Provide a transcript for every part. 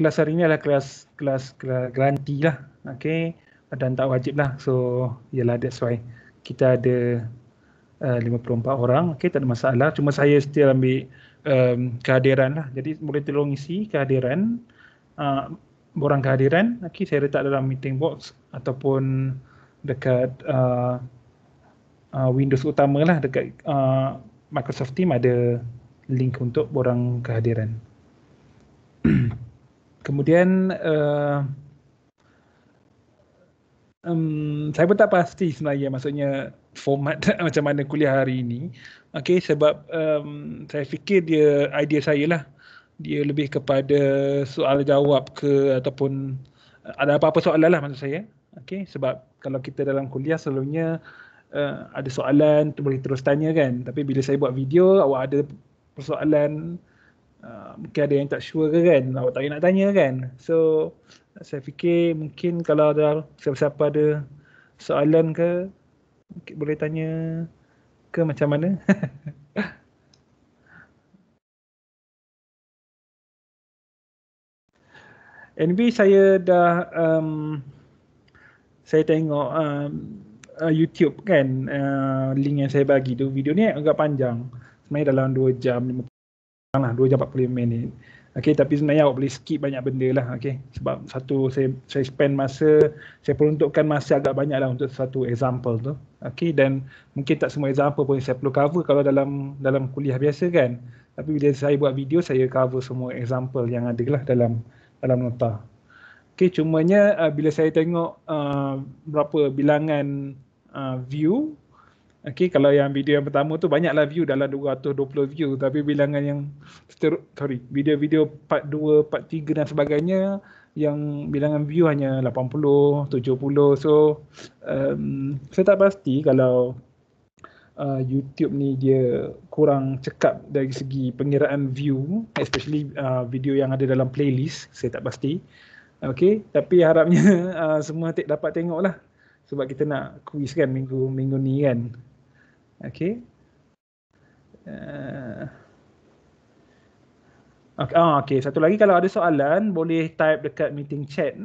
kelas hari ni adalah kelas kelas kelas granti lah. Okay. Dan tak wajib lah. So, yelah that's why kita ada uh, 54 orang. Okay, tak ada masalah. Cuma saya still ambil um, kehadiran lah. Jadi boleh tolong isi kehadiran. Uh, borang kehadiran. Okay, saya letak dalam meeting box ataupun dekat uh, uh, Windows utama lah. Dekat uh, Microsoft Team ada link untuk borang kehadiran. Kemudian uh, um, saya pun tak pasti sebenarnya maksudnya format macam mana kuliah hari ini. Okey sebab um, saya fikir dia idea saya lah. Dia lebih kepada soal jawab ke ataupun eh, ada apa-apa soalan lah maksud saya. Okey sebab kalau kita dalam kuliah selalunya uh, ada soalan boleh terus tanya kan. Tapi bila saya buat video awak ada persoalan Ah, mungkin ada yang tak sure ke kan awak tak nak tanya kan so saya fikir mungkin kalau ada siapa-siapa ada soalan ke mungkin boleh tanya ke macam mana NB saya dah um, saya tengok um, uh, YouTube kan uh, link yang saya bagi tu video ni agak panjang sebenarnya dalam 2 jam kurang lah 2 jam 45 minit. Okey tapi sebenarnya awak boleh skip banyak benda lah okey sebab satu saya saya spend masa saya peruntukkan masa agak banyak lah untuk satu example tu okey dan mungkin tak semua example pun saya perlu cover kalau dalam dalam kuliah biasa kan tapi bila saya buat video saya cover semua example yang ada lah dalam dalam nota okey cumanya uh, bila saya tengok uh, berapa bilangan uh, view Okay, kalau yang video yang pertama tu banyaklah view dalam 220 view tapi bilangan yang sorry, video-video part 2, part 3 dan sebagainya yang bilangan view hanya 80, 70. So um, saya tak pasti kalau uh, YouTube ni dia kurang cekap dari segi pengiraan view, especially uh, video yang ada dalam playlist, saya tak pasti. Okay, tapi harapnya uh, semua tak dapat tengoklah sebab kita nak quiz kan minggu minggu ni kan Okay. Uh, okay. Oh, satu lagi kalau ada soalan boleh type dekat meeting chat.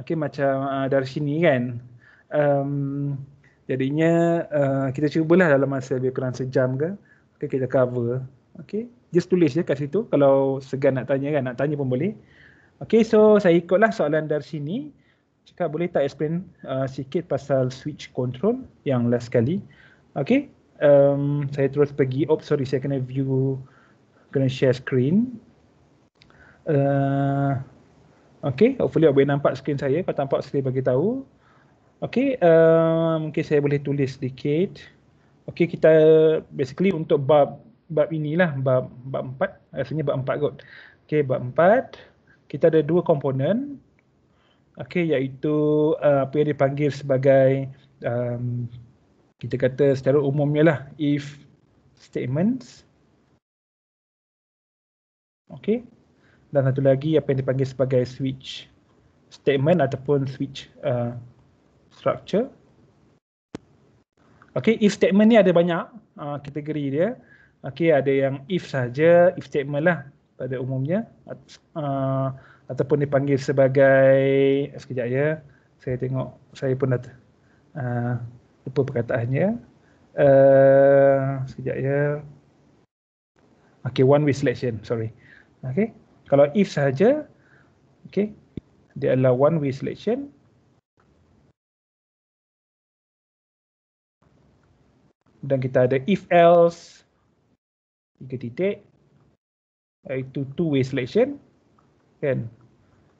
Okay, macam uh, dari sini kan. Um, jadinya uh, kita cubalah dalam masa lebih kurang sejam ke. Okay, kita cover. Okay, just tulis je kat situ kalau segan nak tanya kan. Nak tanya pun boleh. Okay, so saya ikutlah soalan dari sini. Cakap boleh tak explain uh, sikit pasal switch control yang last kali. Okay um, saya terus pergi. Oh, sorry, saya kena view, kena share screen. Uh, okay, hopefully awak boleh nampak screen saya. Kalau nampak, saya bagi tahu. Okay, uh, mungkin saya boleh tulis sedikit. Okay, kita basically untuk bab bab inilah, bab bab empat. Rasanya bab empat kot. Okay, bab empat. Kita ada dua komponen. Okay, iaitu uh, apa yang dipanggil sebagai um, kita kata secara umumnya lah if statements okay dan satu lagi apa yang dipanggil sebagai switch statement ataupun switch uh, structure okay if statement ni ada banyak uh, kategori dia okay ada yang if saja if statement lah pada umumnya uh, ataupun dipanggil sebagai sekejap ya saya tengok saya pun dah uh, lupa perkataannya uh, sekejap ya okay one way selection sorry okay kalau if saja okay dia adalah one way selection dan kita ada if else tiga titik iaitu two way selection kan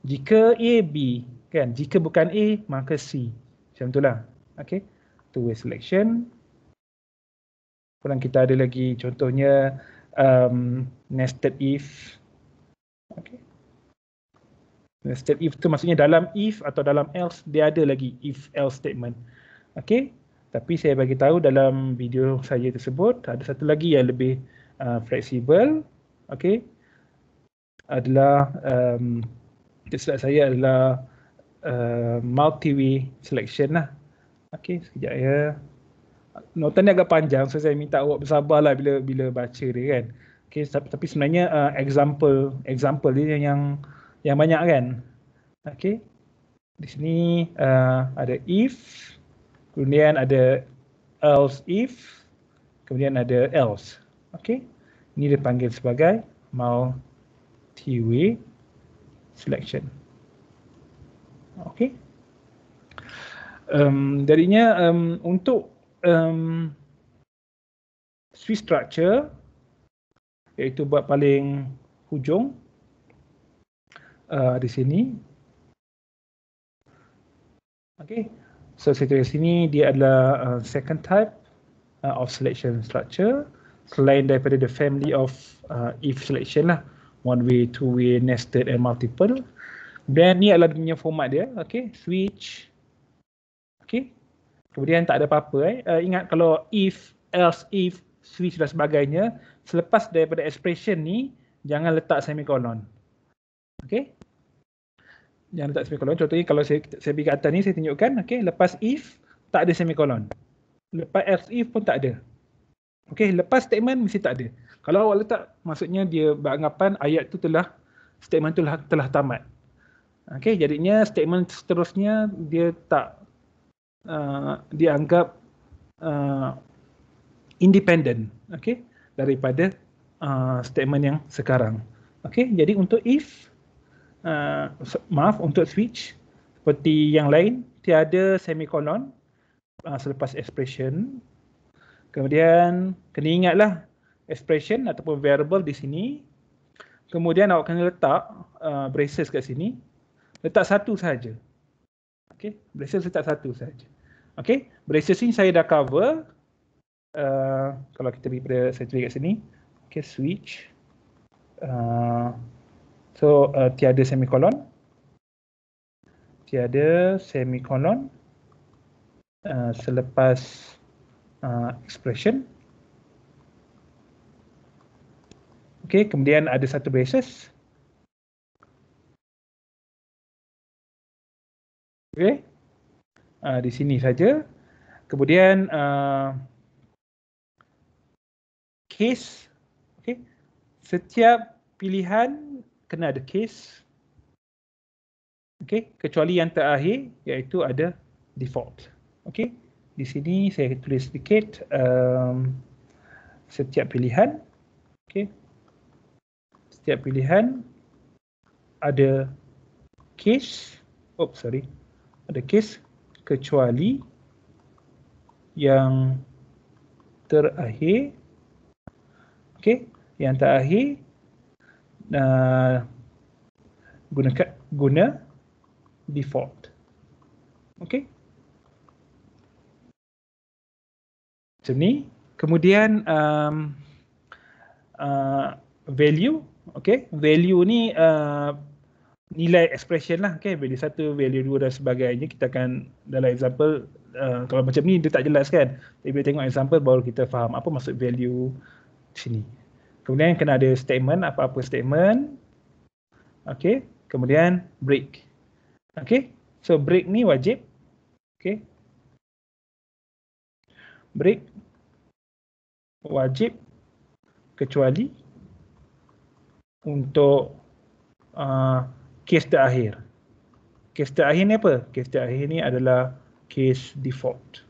jika a b kan jika bukan a maka c macam itulah okay two-way selection. Kemudian kita ada lagi contohnya um, nested if. Okay. Nested if tu maksudnya dalam if atau dalam else, dia ada lagi if-else statement. Okay. Tapi saya bagi tahu dalam video saya tersebut, ada satu lagi yang lebih uh, fleksibel. Okay. Adalah, um, saya adalah uh, multi-way selection lah. Okey, sekejap ya. Nota ni agak panjang so saya minta awak bersabarlah bila bila baca dia kan. Okey, tapi sebenarnya uh, example example dia yang yang banyak kan. Okey. Di sini uh, ada if kemudian ada else if kemudian ada else. Okey. Ini dipanggil sebagai multi-way selection. Okey um, darinya um, untuk um, Swiss structure iaitu buat paling hujung uh, di sini okey so situasi sini dia adalah uh, second type uh, of selection structure selain daripada the family of uh, if selection lah one way two way nested and multiple then ni adalah dia punya format dia okey switch Okay. Kemudian tak ada apa-apa. Eh. Uh, ingat kalau if, else, if, switch dan sebagainya. Selepas daripada expression ni, jangan letak semicolon. Okay. Jangan letak semicolon. Contohnya kalau saya, saya pergi kat ni, saya tunjukkan. Okay. Lepas if, tak ada semicolon. Lepas else, if pun tak ada. Okay. Lepas statement, mesti tak ada. Kalau awak letak, maksudnya dia beranggapan ayat tu telah, statement tu telah, telah tamat. Okay, jadinya statement seterusnya dia tak Uh, dianggap uh, independent okey daripada uh, statement yang sekarang okey jadi untuk if uh, maaf untuk switch seperti yang lain tiada semicolon uh, selepas expression kemudian kena ingatlah expression ataupun variable di sini kemudian awak kena letak uh, braces kat sini letak satu saja okey braces letak satu saja Okey, braces ni saya dah cover. Uh, kalau kita pergi pada, saya pergi kat sini. Okey, switch. Uh, so, uh, tiada semicolon. Tiada semicolon. Uh, selepas uh, expression. Okey, kemudian ada satu braces. Okey uh, di sini saja. Kemudian uh, case, okay. Setiap pilihan kena ada case, okay. Kecuali yang terakhir, iaitu ada default, okay. Di sini saya tulis sedikit um, setiap pilihan, okay. Setiap pilihan ada case, oh sorry, ada case kecuali yang terakhir okey yang terakhir uh, guna guna default okey macam ni kemudian um, uh, value okey value ni uh, nilai expression lah kan value satu value dua dan sebagainya kita akan dalam example Uh, kalau macam ni dia tak jelas kan tapi bila tengok example baru kita faham apa maksud value sini kemudian kena ada statement apa-apa statement okey kemudian break okey so break ni wajib okey break wajib kecuali untuk uh, kes terakhir. Kes terakhir ni apa? Kes terakhir ni adalah case default.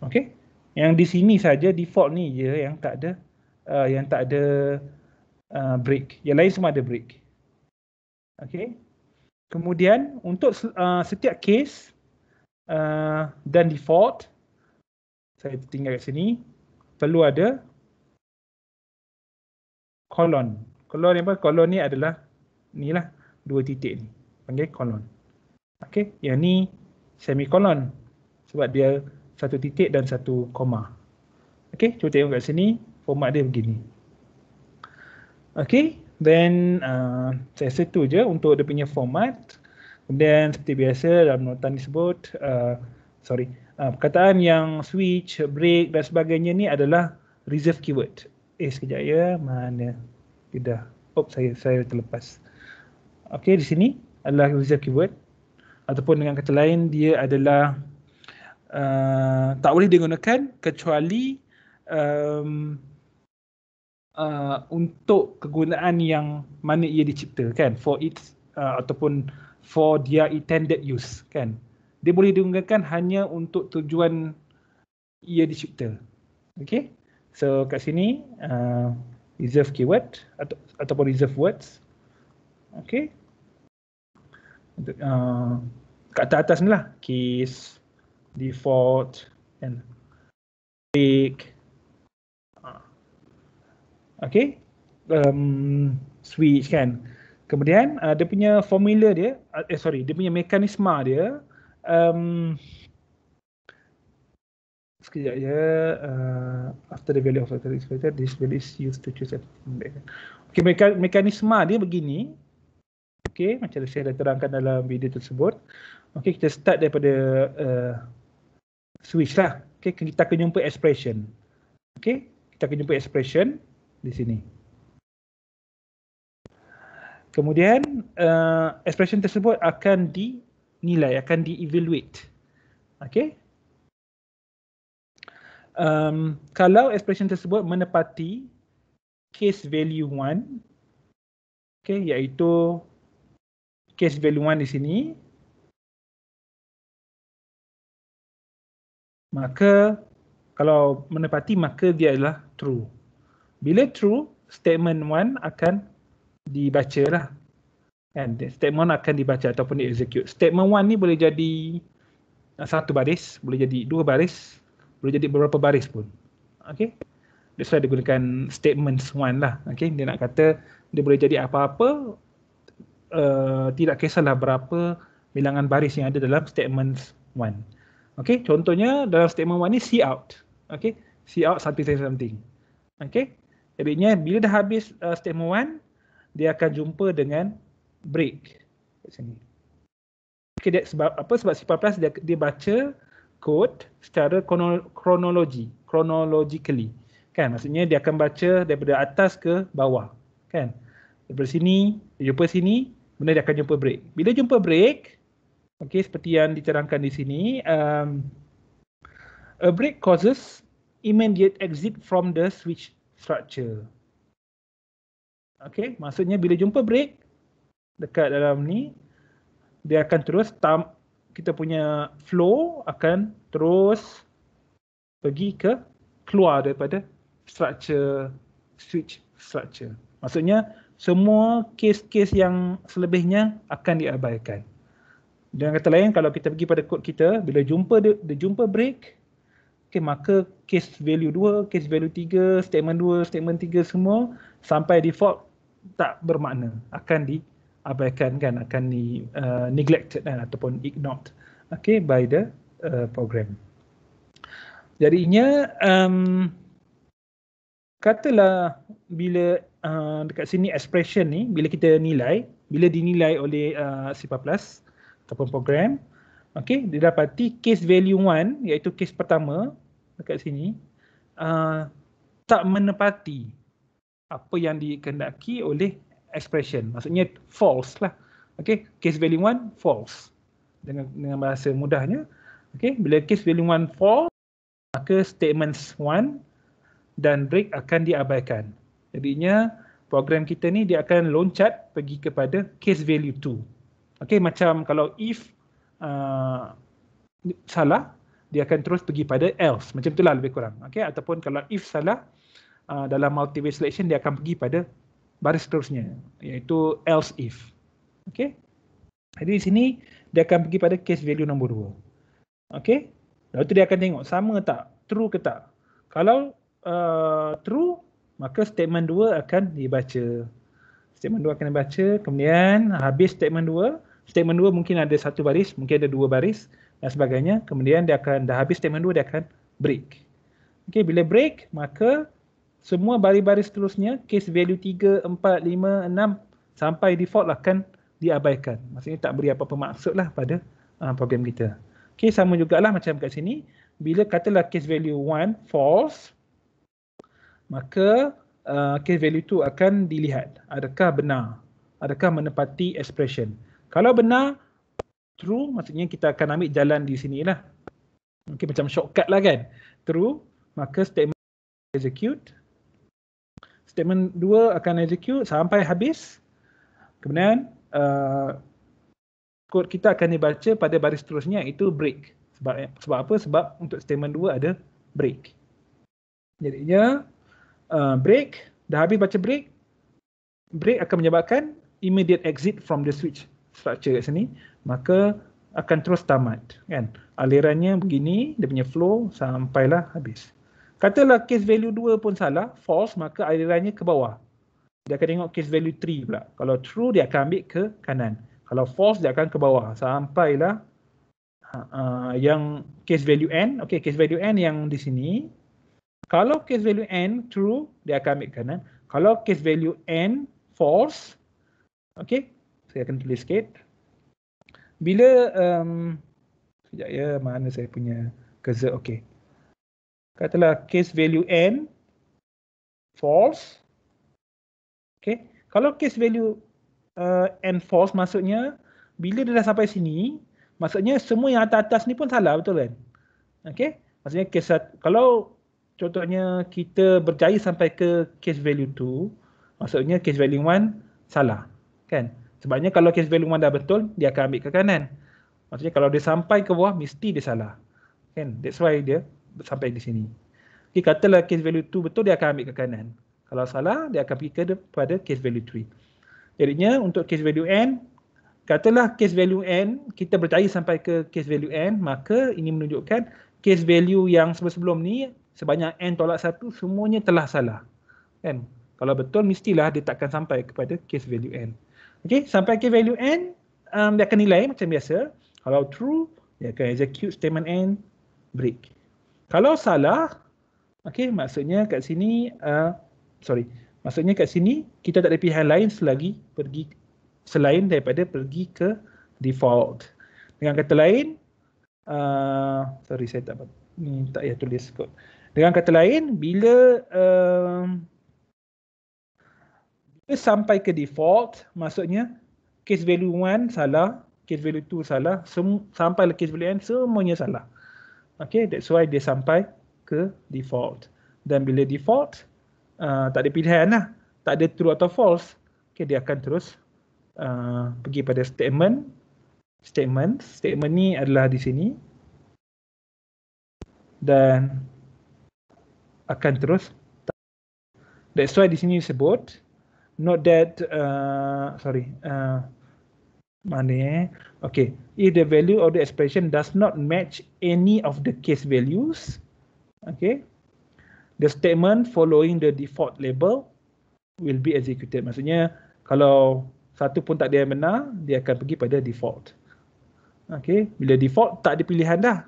Okey. Yang di sini saja default ni je yang tak ada uh, yang tak ada uh, break. Yang lain semua ada break. Okey. Kemudian untuk uh, setiap case uh, dan default saya tinggal kat sini perlu ada kolon. Kolon ni apa? Kolon ni adalah ni lah dua titik ni panggil kolon. Okey, yang ni semicolon sebab dia satu titik dan satu koma. Okey, cuba tengok kat sini format dia begini. Okey, then uh, saya rasa tu je untuk dia punya format. Kemudian seperti biasa dalam nota disebut, uh, sorry, uh, perkataan yang switch, break dan sebagainya ni adalah reserve keyword. Eh sekejap ya, mana? Tidak. Oh, saya saya terlepas. Okey di sini adalah reserve keyword ataupun dengan kata lain dia adalah uh, tak boleh digunakan kecuali um, uh, untuk kegunaan yang mana ia dicipta kan for it uh, ataupun for their intended use kan dia boleh digunakan hanya untuk tujuan ia dicipta okey so kat sini uh, reserve keyword atau, ataupun reserve words okey uh, kat atas ni lah case, default and fake ah. okay um, switch kan kemudian uh, dia punya formula dia uh, eh sorry dia punya mekanisma dia um, sekejap ya uh, after the value of the this value is used to choose a okay mekanisma dia begini okey macam saya dah terangkan dalam video tersebut okey kita start daripada uh, switch lah okey kita akan jumpa expression okey kita akan jumpa expression di sini kemudian uh, expression tersebut akan dinilai akan di evaluate. okey um, kalau expression tersebut menepati case value 1 Okay, iaitu case value 1 di sini. Maka kalau menepati maka dia adalah true. Bila true, statement 1 akan dibaca lah. And statement akan dibaca ataupun di execute. Statement 1 ni boleh jadi satu baris, boleh jadi dua baris, boleh jadi beberapa baris pun. Okay. That's why dia gunakan statements 1 lah. Okay. Dia nak kata dia boleh jadi apa-apa uh, tidak kisahlah berapa bilangan baris yang ada dalam statement 1. Okay, contohnya dalam statement 1 ni see out. Okay, see out something something something. Okay, jadinya bila dah habis uh, statement 1, dia akan jumpa dengan break. Kat sini. Okay, dia, sebab apa? Sebab C++ dia, dia baca code secara kronologi, chronologically. Kan, maksudnya dia akan baca daripada atas ke bawah. Kan, daripada sini, jumpa sini, kemudian dia akan jumpa break. Bila jumpa break, okay, seperti yang dicerangkan di sini, um, a break causes immediate exit from the switch structure. Okay, maksudnya bila jumpa break dekat dalam ni, dia akan terus tam kita punya flow akan terus pergi ke keluar daripada structure switch structure. Maksudnya semua kes-kes yang selebihnya akan diabaikan. Dengan kata lain, kalau kita pergi pada kod kita, bila jumpa dia, dia jumpa break, okay, maka kes value 2, kes value 3, statement 2, statement 3 semua sampai default tak bermakna. Akan diabaikan kan, akan di uh, neglected kan, ataupun ignored okay, by the uh, program. Jadinya, um, katalah bila uh, dekat sini expression ni bila kita nilai, bila dinilai oleh uh, C++ ataupun program, okey, dia dapati case value 1 iaitu case pertama dekat sini uh, tak menepati apa yang dikendaki oleh expression. Maksudnya false lah. Okey, case value 1 false. Dengan dengan bahasa mudahnya, okey, bila case value 1 false maka statements 1 dan break akan diabaikan. Jadinya program kita ni dia akan loncat pergi kepada case value 2. Okey macam kalau if uh, salah dia akan terus pergi pada else. Macam itulah lebih kurang. Okey ataupun kalau if salah uh, dalam multiway selection dia akan pergi pada baris seterusnya iaitu else if. Okey. Jadi di sini dia akan pergi pada case value nombor 2. Okey. Lepas tu dia akan tengok sama tak true ke tak. Kalau uh, true maka statement 2 akan dibaca. Statement 2 akan dibaca, kemudian habis statement 2, statement 2 mungkin ada satu baris, mungkin ada dua baris dan sebagainya, kemudian dia akan dah habis statement 2 dia akan break. Okey, bila break, maka semua baris-baris seterusnya, case value 3, 4, 5, 6 sampai default akan diabaikan. Maksudnya tak beri apa-apa maksud lah pada uh, program kita. Okey, sama jugalah macam kat sini. Bila katalah case value 1 false, maka uh, key value itu akan dilihat adakah benar adakah menepati expression kalau benar true maksudnya kita akan ambil jalan di sinilah mungkin macam shortcut lah kan true maka statement execute statement 2 akan execute sampai habis kemudian uh, code kita akan dibaca pada baris seterusnya iaitu break sebab sebab apa sebab untuk statement 2 ada break jadinya Uh, break dah habis baca break break akan menyebabkan immediate exit from the switch structure kat sini maka akan terus tamat kan alirannya begini dia punya flow sampailah habis katalah case value 2 pun salah false maka alirannya ke bawah dia akan tengok case value 3 pula kalau true dia akan ambil ke kanan kalau false dia akan ke bawah sampailah ha, uh, yang case value n okay? case value n yang di sini kalau case value n true, dia akan ambil kanan. Eh. Kalau case value n false, okay, saya akan tulis sikit. Bila, um, sekejap ya, mana saya punya cursor, okay. Katalah case value n false, okay. Kalau case value uh, n false maksudnya, bila dia dah sampai sini, maksudnya semua yang atas-atas ni pun salah, betul kan? Okay, maksudnya case, kalau contohnya kita berjaya sampai ke case value 2 maksudnya case value 1 salah kan sebabnya kalau case value 1 dah betul dia akan ambil ke kanan maksudnya kalau dia sampai ke bawah mesti dia salah kan that's why dia sampai di sini okey katalah case value 2 betul dia akan ambil ke kanan kalau salah dia akan pergi kepada case value 3 jadinya untuk case value n katalah case value n kita berjaya sampai ke case value n maka ini menunjukkan case value yang sebelum-sebelum ni sebanyak N tolak 1 semuanya telah salah. Kan? Kalau betul mestilah dia takkan sampai kepada case value N. Okay, sampai case value N um, dia akan nilai macam biasa. Kalau true dia akan execute statement N break. Kalau salah okay, maksudnya kat sini uh, sorry maksudnya kat sini kita tak ada pilihan lain selagi pergi selain daripada pergi ke default. Dengan kata lain uh, sorry saya tak ni tak ya tulis kot. Dengan kata lain, bila uh, bila sampai ke default, maksudnya case value 1 salah, case value 2 salah, sampai ke lah case value n semuanya salah. Okay, that's why dia sampai ke default. Dan bila default, uh, tak ada pilihan lah. Tak ada true atau false. Okay, dia akan terus uh, pergi pada statement. Statement. Statement ni adalah di sini. Dan akan terus. That's why di sini disebut, not that, uh, sorry, uh, mana eh? Okay, if the value of the expression does not match any of the case values, okay, the statement following the default label will be executed. Maksudnya, kalau satu pun tak dia benar, dia akan pergi pada default. Okay, bila default, tak ada pilihan dah.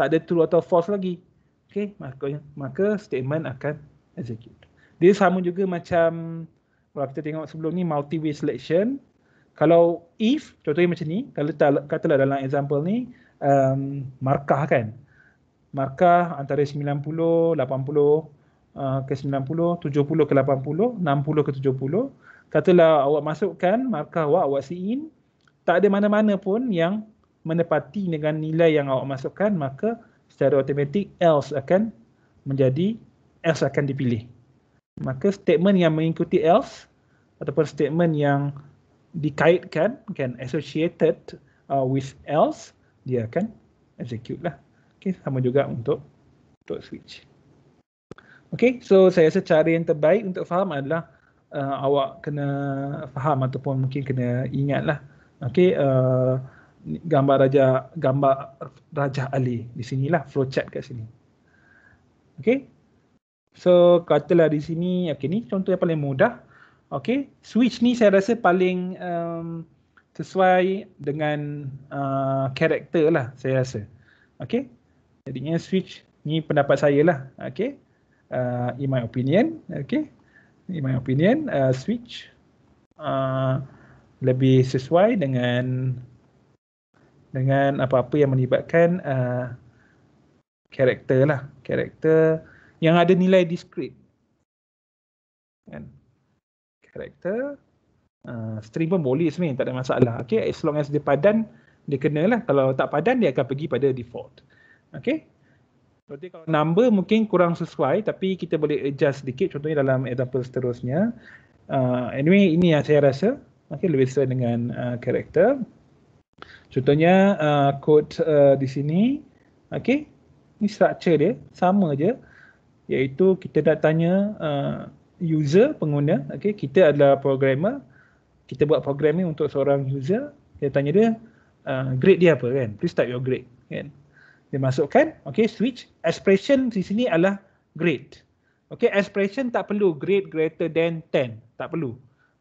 Tak ada true atau false lagi. Okay, maka, maka statement akan execute. Dia sama juga macam kalau kita tengok sebelum ni multi-way selection. Kalau if, contohnya macam ni, kalau letak, katalah dalam example ni, um, markah kan. Markah antara 90, 80, Uh, ke 90, 70 ke 80, 60 ke 70 katalah awak masukkan markah awak, awak see in tak ada mana-mana pun yang menepati dengan nilai yang awak masukkan maka secara automatik else akan menjadi else akan dipilih. Maka statement yang mengikuti else ataupun statement yang dikaitkan kan associated uh, with else dia akan execute lah. Okey sama juga untuk untuk switch. Okey so saya rasa cara yang terbaik untuk faham adalah uh, awak kena faham ataupun mungkin kena ingatlah. Okey uh, gambar raja gambar raja ali di sinilah flowchart kat sini okey so katalah di sini okey ni contoh yang paling mudah okey switch ni saya rasa paling um, sesuai dengan uh, karakter lah saya rasa okey jadinya switch ni pendapat saya lah okey uh, in my opinion okey in my opinion uh, switch uh, lebih sesuai dengan dengan apa-apa yang melibatkan uh, karakter uh, lah, karakter yang ada nilai diskrit. Kan? Karakter, uh, string pun boleh sebenarnya, tak ada masalah. Okay, as long as dia padan, dia kenalah. Kalau tak padan, dia akan pergi pada default. Okay, Berarti kalau number mungkin kurang sesuai tapi kita boleh adjust sedikit contohnya dalam example seterusnya. Uh, anyway, ini yang saya rasa okay, lebih sesuai dengan uh, karakter. Uh, Contohnya uh, kod uh, di sini, okey. Ini structure dia sama je iaitu kita nak tanya uh, user pengguna, okey. Kita adalah programmer. Kita buat program ni untuk seorang user. Kita tanya dia uh, grade dia apa kan? Please type your grade kan. Dia masukkan, okey, switch expression di sini adalah grade. Okey, expression tak perlu grade greater than 10, tak perlu.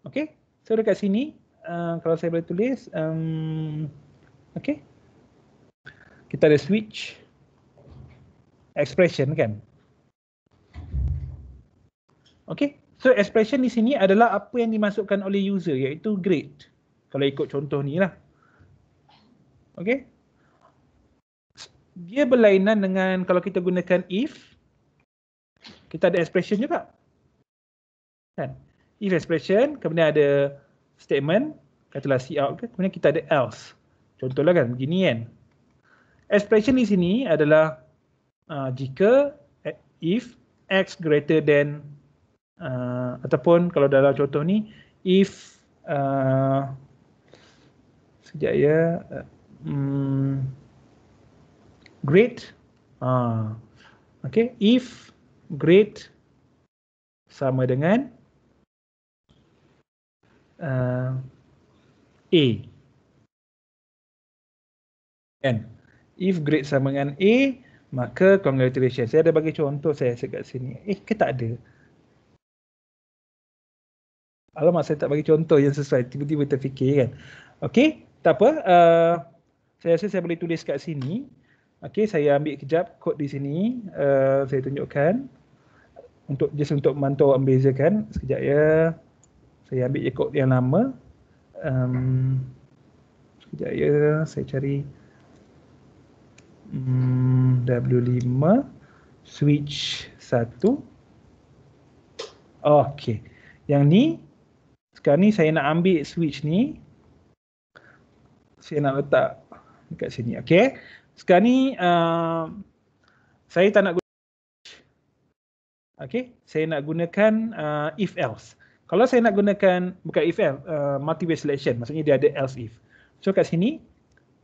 Okey. So dekat sini Uh, kalau saya boleh tulis um, Okay, Kita ada switch expression kan. Okay, So expression di sini adalah apa yang dimasukkan oleh user iaitu grade. Kalau ikut contoh ni lah. okay? Dia berlainan dengan kalau kita gunakan if. Kita ada expression juga. Kan? If expression, kemudian ada statement. Katalah see out ke. Kemudian kita ada else. Contohlah kan begini kan. Expression di sini adalah uh, jika if x greater than uh, ataupun kalau dalam contoh ni if uh, sekejap ya uh, mm, great uh, okay if great sama dengan uh, a kan if grade sama dengan A maka congratulations saya ada bagi contoh saya rasa kat sini eh ke tak ada Alamak saya tak bagi contoh yang sesuai tiba-tiba terfikir kan Okay tak apa uh, saya rasa saya boleh tulis kat sini Okay saya ambil kejap kod di sini uh, saya tunjukkan untuk just untuk memantau kan. sekejap ya saya ambil kod yang lama um, sekejap ya saya cari W5 switch 1 okey yang ni sekarang ni saya nak ambil switch ni saya nak letak dekat sini okey sekarang ni uh, saya tak nak guna. okey saya nak gunakan uh, if else kalau saya nak gunakan bukan if else uh, multiway selection maksudnya dia ada else if so kat sini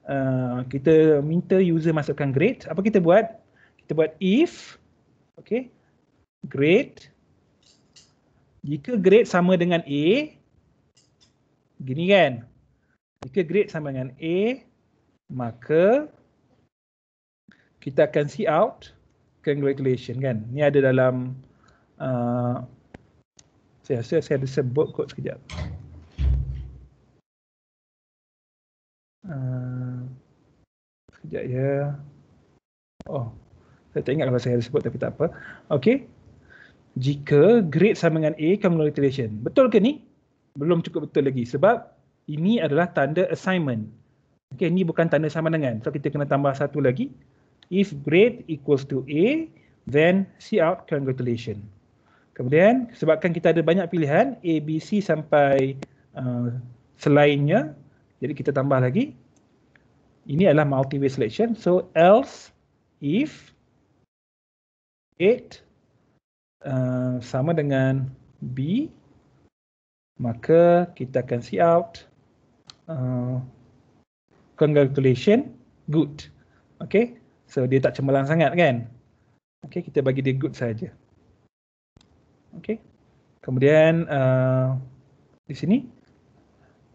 uh, kita minta user masukkan grade. Apa kita buat? Kita buat if, okay, grade. Jika grade sama dengan A, gini kan? Jika grade sama dengan A, maka kita akan see out congratulation kan? Ni ada dalam, uh, saya rasa saya ada sebut kot sekejap. Sekejap ya. Oh, saya tak ingat kalau saya ada sebut tapi tak apa. Okey. Jika grade sama dengan A, kamu alteration. Betul ke ni? Belum cukup betul lagi sebab ini adalah tanda assignment. Okey, ini bukan tanda sama dengan. So kita kena tambah satu lagi. If grade equals to A, then see out congratulation. Kemudian sebabkan kita ada banyak pilihan A, B, C sampai uh, selainnya, jadi kita tambah lagi ini adalah multi-way selection. So else if it uh, sama dengan B, maka kita akan see out uh, congratulation good. Okay, so dia tak cemerlang sangat kan? Okay, kita bagi dia good saja. Okay, kemudian uh, di sini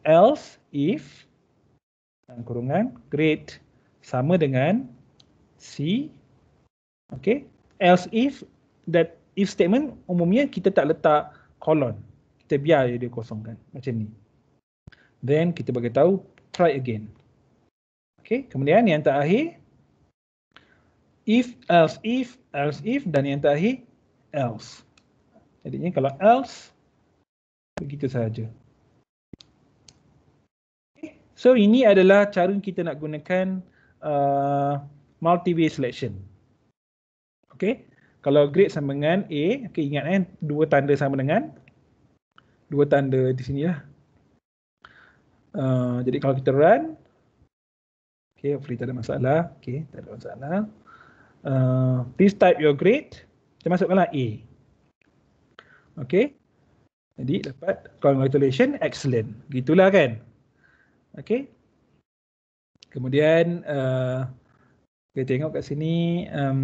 else if kurungan grade sama dengan C. Okay. Else if that if statement umumnya kita tak letak kolon Kita biar dia kosongkan macam ni. Then kita bagi tahu try again. Okay. Kemudian yang terakhir if else if else if dan yang terakhir else. Jadinya kalau else begitu saja So ini adalah cara kita nak gunakan uh, multi-way selection. Okay. Kalau grade sama dengan A, okay, ingat kan dua tanda sama dengan dua tanda di sini lah. Uh, jadi kalau kita run, okay, hopefully tak ada masalah. Okay, tak ada masalah. Uh, please type your grade. Kita masukkanlah A. Okay. Jadi dapat congratulations, excellent. Gitulah kan. Okey. Kemudian uh, kita tengok kat sini um,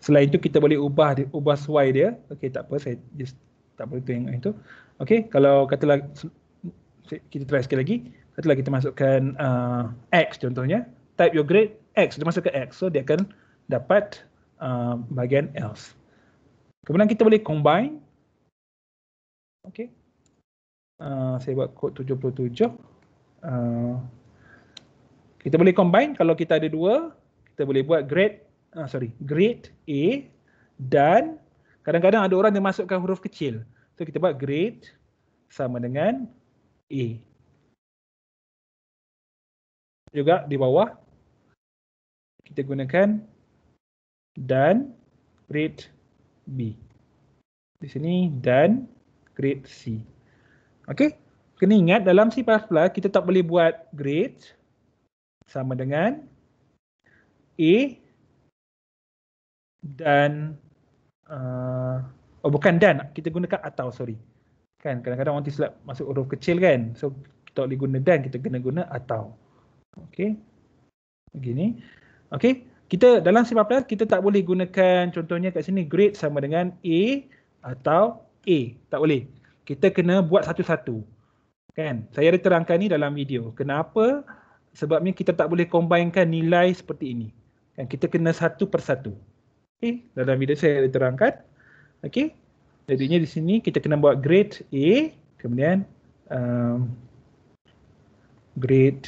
selain itu kita boleh ubah ubah suai dia. Okey tak apa saya just tak perlu tengok itu. Okey kalau katalah kita try sekali lagi. Katalah kita masukkan uh, X contohnya. Type your grade X. Dia masukkan X. So dia akan dapat uh, bahagian else. Kemudian kita boleh combine. Okey. Ah, saya buat kod 77 uh, ah, kita boleh combine kalau kita ada dua kita boleh buat grade uh, sorry grade A dan kadang-kadang ada orang yang masukkan huruf kecil so kita buat grade sama dengan A juga di bawah kita gunakan dan grade B di sini dan grade C Okey, kena ingat dalam C++ kita tak boleh buat grade sama dengan A dan uh, oh bukan dan, kita gunakan atau sorry. Kan kadang-kadang orang tersilap masuk huruf kecil kan. So kita tak boleh guna dan, kita kena guna atau. Okey. Begini. Okey. Kita dalam C++ kita tak boleh gunakan contohnya kat sini grade sama dengan A atau A. Tak boleh kita kena buat satu-satu. Kan? Saya ada terangkan ni dalam video. Kenapa? Sebabnya kita tak boleh combinekan nilai seperti ini. Kan? Kita kena satu persatu. Okey, dalam video saya ada terangkan. Okey. Jadinya di sini kita kena buat grade A, kemudian um, grade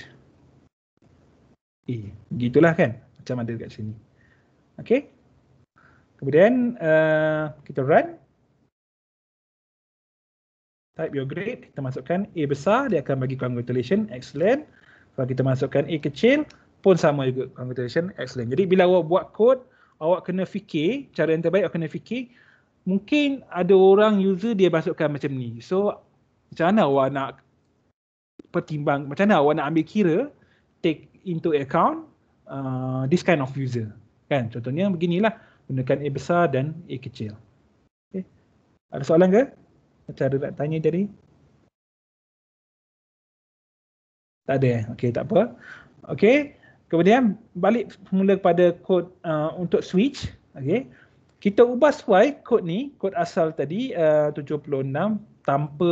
E. Gitulah kan? Macam ada dekat sini. Okey. Kemudian uh, kita run type your grade, kita masukkan A besar, dia akan bagi congratulation, excellent. Kalau kita masukkan A kecil, pun sama juga congratulation, excellent. Jadi bila awak buat kod, awak kena fikir, cara yang terbaik awak kena fikir, mungkin ada orang user dia masukkan macam ni. So, macam mana awak nak pertimbang, macam mana awak nak ambil kira, take into account uh, this kind of user. Kan? Contohnya beginilah, gunakan A besar dan A kecil. Okay. Ada soalan ke? Cara nak tanya jadi? Tak ada eh? Okey tak apa. Okey. Kemudian balik mula kepada kod uh, untuk switch. Okey. Kita ubah sesuai kod ni, kod asal tadi uh, 76 tanpa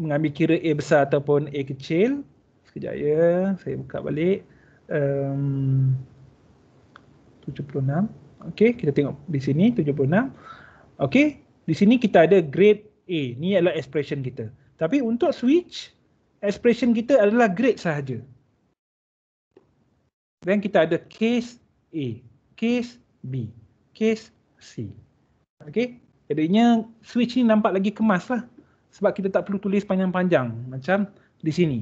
mengambil kira A besar ataupun A kecil. Sekejap ya, saya buka balik. Um, 76. Okey, kita tengok di sini 76. Okey, di sini kita ada grade A. Ni adalah expression kita. Tapi untuk switch, expression kita adalah grade sahaja. Then kita ada case A, case B, case C. Okay. Jadinya switch ni nampak lagi kemas lah. Sebab kita tak perlu tulis panjang-panjang macam di sini.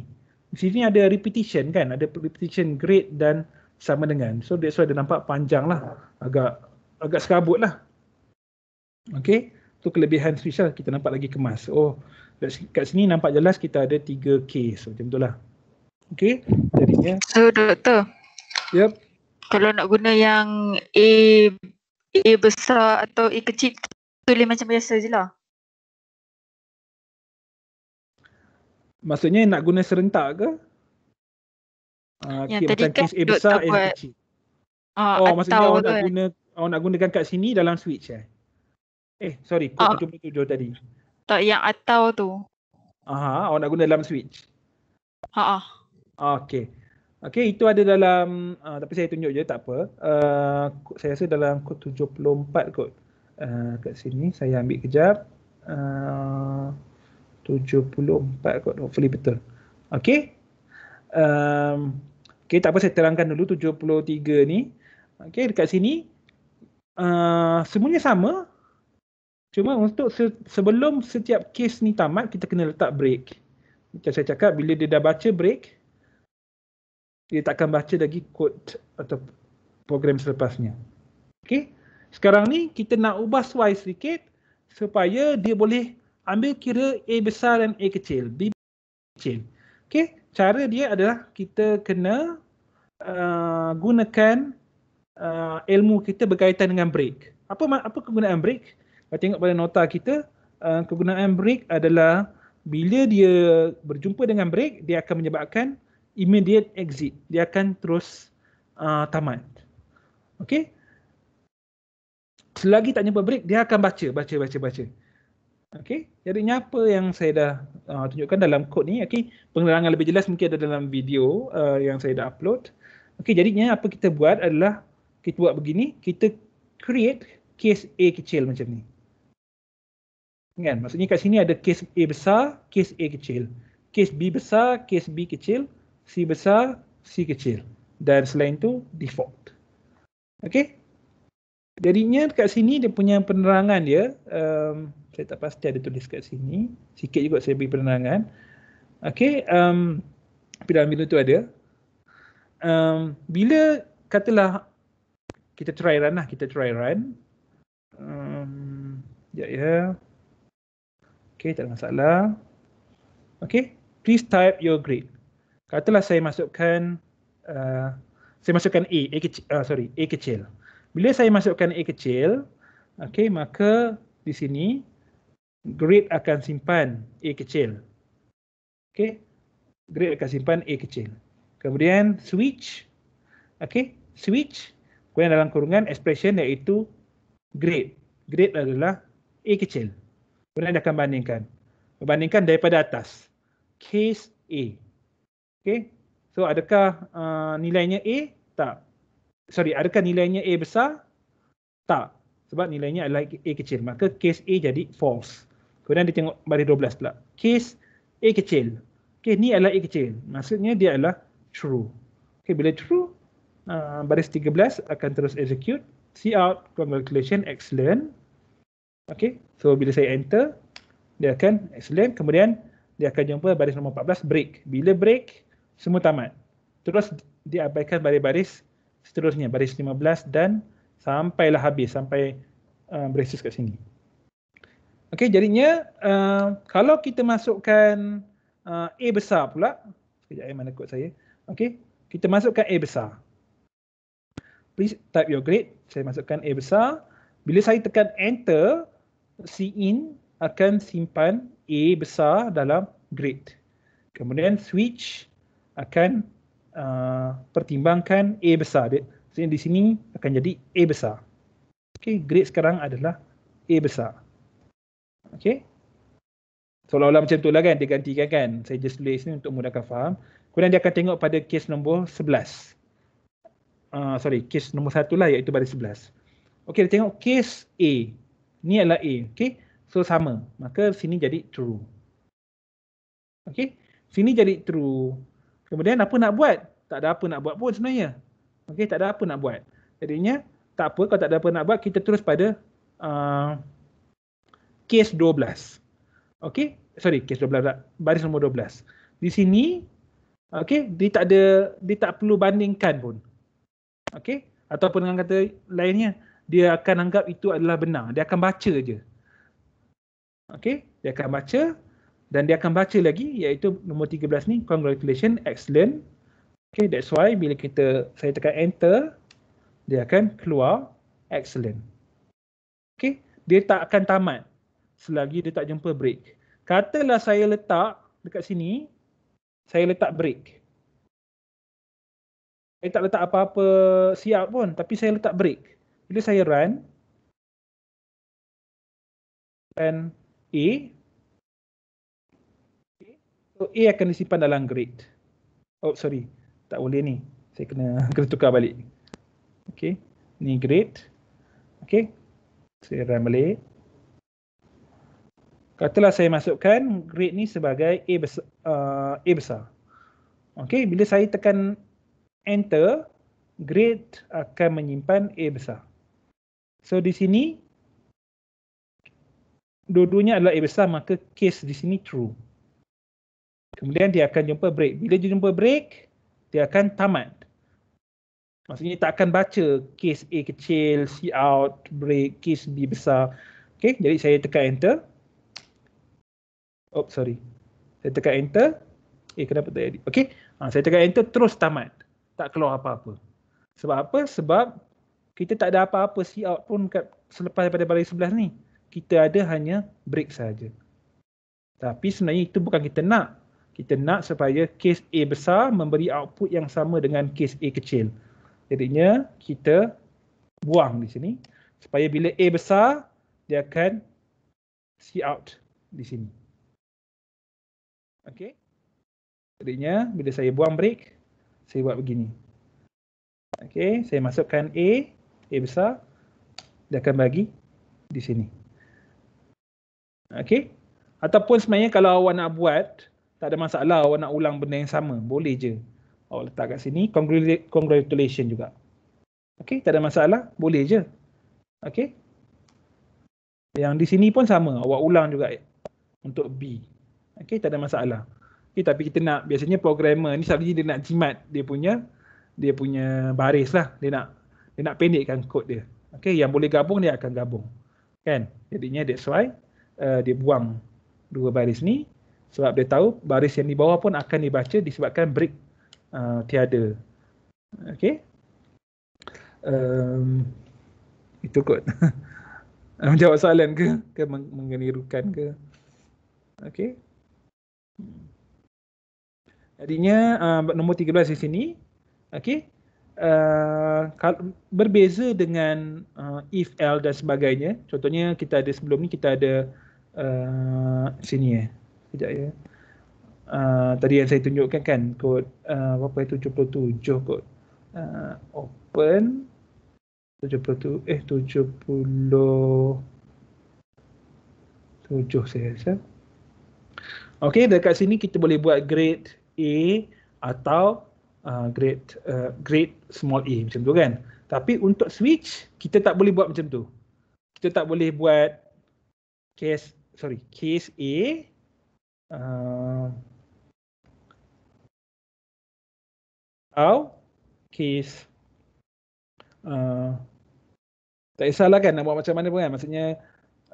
Di sini ada repetition kan, ada repetition grade dan sama dengan. So that's why dia nampak panjang lah. Agak, agak sekabut lah. Okay tu kelebihan spesial kita nampak lagi kemas. Oh, kat sini nampak jelas kita ada 3 case macam tu lah. Okay, jadinya. So, doktor. Yep. Kalau nak guna yang A, A besar atau A kecil, tu tulis macam biasa je lah. Maksudnya nak guna serentak ke? Uh, yang okay, tadi kan case A Uh, oh, maksudnya awak nak, guna, orang nak gunakan kat sini dalam switch eh? Eh, sorry, kod ah. uh, 77 tadi. Tak yang atau tu. Aha, awak nak guna dalam switch. Ha ah. Okey. Okey, itu ada dalam uh, tapi saya tunjuk je tak apa. Uh, saya rasa dalam code 74 kot. Uh, kat sini saya ambil kejap. Uh, 74 kod. hopefully betul. Okey. Um, okay, tak apa saya terangkan dulu 73 ni. Okey, dekat sini uh, semuanya sama Cuma untuk se- sebelum setiap kes ni tamat, kita kena letak break. Macam saya cakap, bila dia dah baca break, dia takkan baca lagi kod atau program selepasnya. Okay. Sekarang ni kita nak ubah swipe sedikit supaya dia boleh ambil kira A besar dan A kecil. B kecil. Okay. Cara dia adalah kita kena uh, gunakan uh, ilmu kita berkaitan dengan break. Apa apa kegunaan break? tengok pada nota kita uh, kegunaan break adalah bila dia berjumpa dengan break dia akan menyebabkan immediate exit dia akan terus uh, tamat okey selagi tak jumpa break dia akan baca baca baca baca okey jadi apa yang saya dah uh, tunjukkan dalam kod ni okay? penerangan lebih jelas mungkin ada dalam video uh, yang saya dah upload okey jadinya apa kita buat adalah kita buat begini kita create case A kecil macam ni kan maksudnya kat sini ada kes A besar, kes A kecil, kes B besar, kes B kecil, C besar, C kecil dan selain tu default. Okey. Jadinya kat sini dia punya penerangan dia um, saya tak pasti ada tulis kat sini, sikit juga saya bagi penerangan. Okey, um tapi bila tu ada um, bila katalah kita try run lah, kita try run um, ya ya Okay, tak ada masalah. Okay, please type your grade. Katalah saya masukkan uh, saya masukkan A, A kecil, uh, sorry, A kecil. Bila saya masukkan A kecil, okay, maka di sini grade akan simpan A kecil. Okay, Grade akan simpan A kecil. Kemudian switch. okay, switch. Kemudian dalam kurungan expression iaitu grade. Grade adalah A kecil. Kemudian anda akan bandingkan. Bandingkan daripada atas. Case A. Okay. So adakah uh, nilainya A? Tak. Sorry, adakah nilainya A besar? Tak. Sebab nilainya adalah A kecil. Maka case A jadi false. Kemudian dia tengok baris 12 pula. Case A kecil. Okay, ni adalah A kecil. Maksudnya dia adalah true. Okay, bila true, uh, baris 13 akan terus execute. See out, congratulations, excellent. Okay, so bila saya enter, dia akan excellent. Kemudian dia akan jumpa baris nombor 14, break. Bila break, semua tamat. Terus diabaikan baris-baris seterusnya, baris 15 dan sampailah habis, sampai uh, braces kat sini. Okay, jadinya uh, kalau kita masukkan uh, A besar pula, sekejap eh, mana kot saya. Okay, kita masukkan A besar. Please type your grade. Saya masukkan A besar. Bila saya tekan enter, si in akan simpan A besar dalam grade. Kemudian switch akan uh, pertimbangkan A besar. Jadi di sini akan jadi A besar. Okey, grade sekarang adalah A besar. Okey. Seolah-olah macam itulah kan, dia gantikan kan. Saya just tulis ni untuk mudahkan faham. Kemudian dia akan tengok pada kes nombor 11. Uh, sorry, kes nombor 1 lah iaitu baris 11. Okey, dia tengok kes A ni adalah A. Okay. So sama. Maka sini jadi true. Okay. Sini jadi true. Kemudian apa nak buat? Tak ada apa nak buat pun sebenarnya. Okay. Tak ada apa nak buat. Jadinya tak apa kalau tak ada apa nak buat kita terus pada kes uh, 12. Okay. Sorry case 12 tak. Baris nombor 12. Di sini okay. Dia tak ada, dia tak perlu bandingkan pun. Okay. Ataupun dengan kata lainnya dia akan anggap itu adalah benar. Dia akan baca je. Okay, dia akan baca dan dia akan baca lagi iaitu nombor 13 ni, congratulations, excellent. Okay, that's why bila kita saya tekan enter, dia akan keluar, excellent. Okay, dia tak akan tamat selagi dia tak jumpa break. Katalah saya letak dekat sini, saya letak break. Saya tak letak apa-apa siap pun tapi saya letak break bila saya run dan A so A akan disimpan dalam grid oh sorry tak boleh ni saya kena kena tukar balik okey ni grid okey saya run balik katalah saya masukkan grid ni sebagai A uh, besar, uh, besar. okey bila saya tekan enter grid akan menyimpan A besar So di sini dua-duanya adalah A besar maka case di sini true. Kemudian dia akan jumpa break. Bila dia jumpa break, dia akan tamat. Maksudnya tak akan baca case A kecil, C out, break, case B besar. Okay, jadi saya tekan enter. Oh, sorry. Saya tekan enter. Eh, kenapa tak edit? Okay, ha, saya tekan enter terus tamat. Tak keluar apa-apa. Sebab apa? Sebab kita tak ada apa-apa see out pun kat selepas daripada baris sebelah ni. Kita ada hanya break saja. Tapi sebenarnya itu bukan kita nak. Kita nak supaya kes A besar memberi output yang sama dengan kes A kecil. Jadinya kita buang di sini supaya bila A besar dia akan see out di sini. Okey. Jadinya bila saya buang break saya buat begini. Okey, saya masukkan A A besar dia akan bagi di sini. Okey. Ataupun sebenarnya kalau awak nak buat tak ada masalah awak nak ulang benda yang sama. Boleh je. Awak letak kat sini. Congratulations juga. Okey. Tak ada masalah. Boleh je. Okey. Yang di sini pun sama. Awak ulang juga untuk B. Okey. Tak ada masalah. Okay, Tapi kita nak biasanya programmer ni selalunya dia nak jimat dia punya dia punya baris lah. Dia nak dia nak pendekkan kod dia. Okey, yang boleh gabung dia akan gabung. Kan? Jadinya that's why uh, dia buang dua baris ni sebab dia tahu baris yang di bawah pun akan dibaca disebabkan break uh, tiada. Okey. Um, itu kod. Menjawab soalan ke? Ke mengenirukan ke? Okey. Jadinya uh, nombor 13 di sini. Okey uh, berbeza dengan uh, if else dan sebagainya contohnya kita ada sebelum ni kita ada uh, sini eh kejap ya Uh, tadi yang saya tunjukkan kan kod uh, apa itu 77 kod uh, open 77 eh 77 saya rasa Okey dekat sini kita boleh buat grade A atau Uh, Great, uh, grade small a macam tu kan tapi untuk switch kita tak boleh buat macam tu kita tak boleh buat case sorry case a uh, atau case uh, tak salah kan nak buat macam mana pun kan maksudnya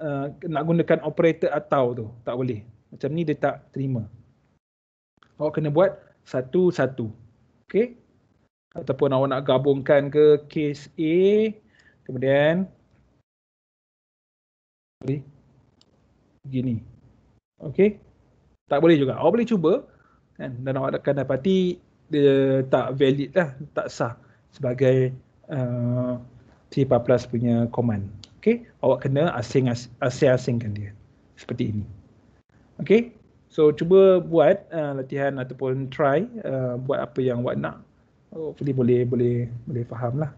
uh, nak gunakan operator atau tu tak boleh macam ni dia tak terima awak kena buat satu satu Okey. Ataupun awak nak gabungkan ke kes A. Kemudian. Sorry. Gini. Okey. Tak boleh juga. Awak boleh cuba. Kan? Dan awak akan dapati dia tak valid lah. Tak sah sebagai uh, C++ punya command. Okey. Awak kena asing-asingkan asing dia. Seperti ini. Okey. So cuba buat uh, latihan ataupun try uh, buat apa yang awak nak. Hopefully boleh boleh boleh faham lah.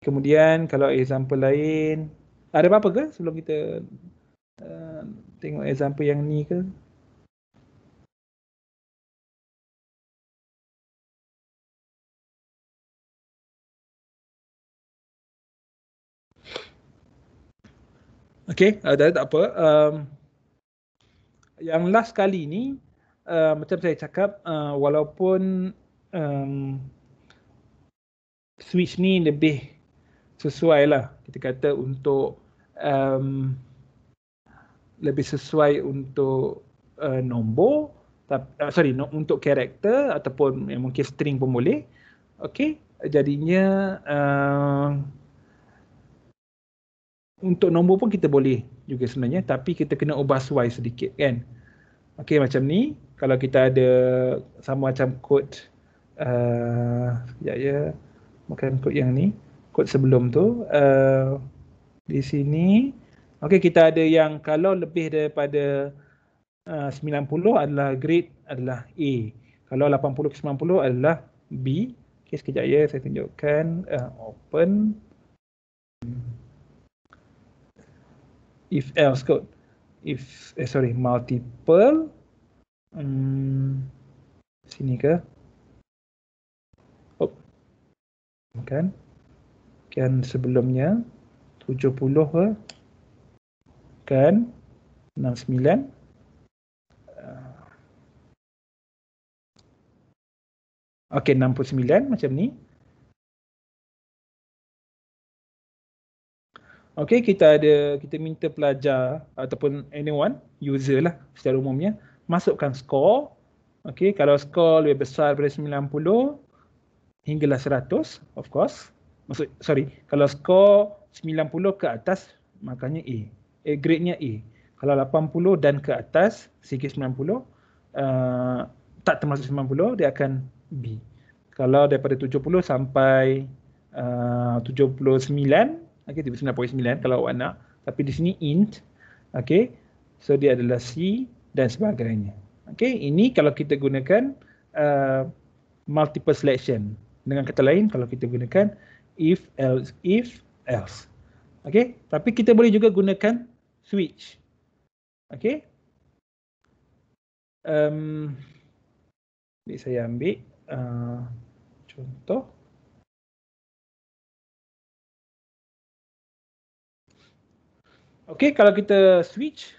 Kemudian kalau example lain, ada apa-apa ke sebelum kita uh, tengok example yang ni ke? Okay, uh, tak apa. Um, yang last kali ni uh, macam saya cakap uh, walaupun um, switch ni lebih sesuai lah kita kata untuk um, lebih sesuai untuk uh, nombor tapi, uh, sorry no, untuk karakter ataupun yang mungkin string pun boleh okay? jadinya uh, untuk nombor pun kita boleh juga sebenarnya tapi kita kena ubah suai sedikit kan. Okey macam ni kalau kita ada sama macam kod uh, ya ya macam kod yang ni kod sebelum tu uh, di sini okey kita ada yang kalau lebih daripada uh, 90 adalah grade adalah A. Kalau 80 ke 90 adalah B. Okey sekejap ya saya tunjukkan uh, open if else code if eh, sorry multiple hmm, sini ke oh kan kan sebelumnya 70 ke kan 69 ah. Okey, 69 macam ni. Okay, kita ada kita minta pelajar ataupun anyone user lah secara umumnya masukkan skor. Okay, kalau skor lebih besar daripada 90 hinggalah 100 of course. Maksud, sorry, kalau skor 90 ke atas makanya A. A eh, grade-nya A. Kalau 80 dan ke atas, sikit 90, uh, tak termasuk 90, dia akan B. Kalau daripada 70 sampai uh, 79, Okay, okey diberi sembilan kalau awak nak tapi di sini int okay, so dia adalah c dan sebagainya Okay, ini kalau kita gunakan uh, multiple selection dengan kata lain kalau kita gunakan if else if else okay, tapi kita boleh juga gunakan switch okay. um saya ambil uh, contoh Okey, kalau kita switch,